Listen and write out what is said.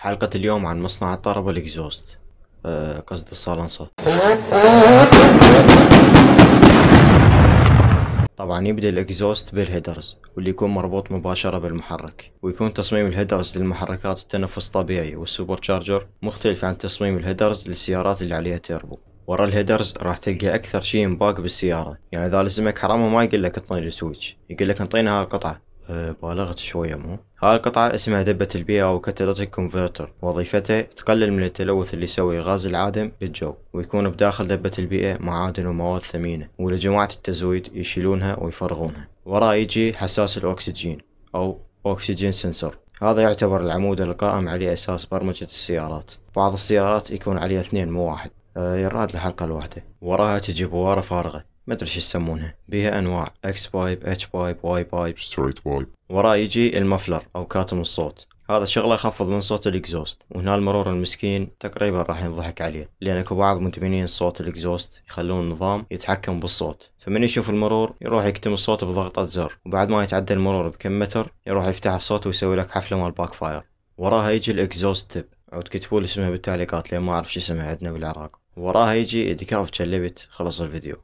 حلقة اليوم عن مصنع الطرب الاكزوست أه قصد الصالنصة طبعا يبدأ الإكزوست بالهيدرز واللي يكون مربوط مباشرة بالمحرك ويكون تصميم الهيدرز للمحركات التنفس الطبيعي والسوبر شارجر مختلف عن تصميم الهيدرز للسيارات اللي عليها تيربو ورا الهيدرز راح تلقى اكثر شيء مباق بالسياره يعني اذا لزمك حرامه ما يقول لك اعطيني السويتش يقول لك انطينا هالقطعه بالغت شوية مو هاي القطعة اسمها دبة البيئة أو كاتاليتيك كونفرتر وظيفته تقلل من التلوث اللي يسوي غاز العادم بالجو ويكون بداخل دبة البيئة معادن ومواد ثمينة ولجماعة التزويد يشيلونها ويفرغونها وراه يجي حساس الأكسجين أو أكسجين سنسور هذا يعتبر العمود القائم عليه أساس برمجة السيارات بعض السيارات يكون عليها اثنين مو واحد آه، يراد الحلقة الواحدة وراها تجي بوارة فارغة ما ادري ايش يسمونها بها انواع اكس بايب اتش بايب واي بايب ستريت بايب ورا يجي المفلر او كاتم الصوت هذا شغله يخفض من صوت الاكزوست وهنا المرور المسكين تقريبا راح ينضحك عليه لان اكو بعض مدمنين صوت الاكزوست يخلون النظام يتحكم بالصوت فمن يشوف المرور يروح يكتم الصوت بضغطة زر وبعد ما يتعدى المرور بكم متر يروح يفتح الصوت ويسوي لك حفلة مال باك فاير وراها يجي الاكزوست تب او تكتبوا لي اسمها بالتعليقات لان ما اعرف شو اسمها عندنا بالعراق وراها يجي ديكاف تشلبت خلص الفيديو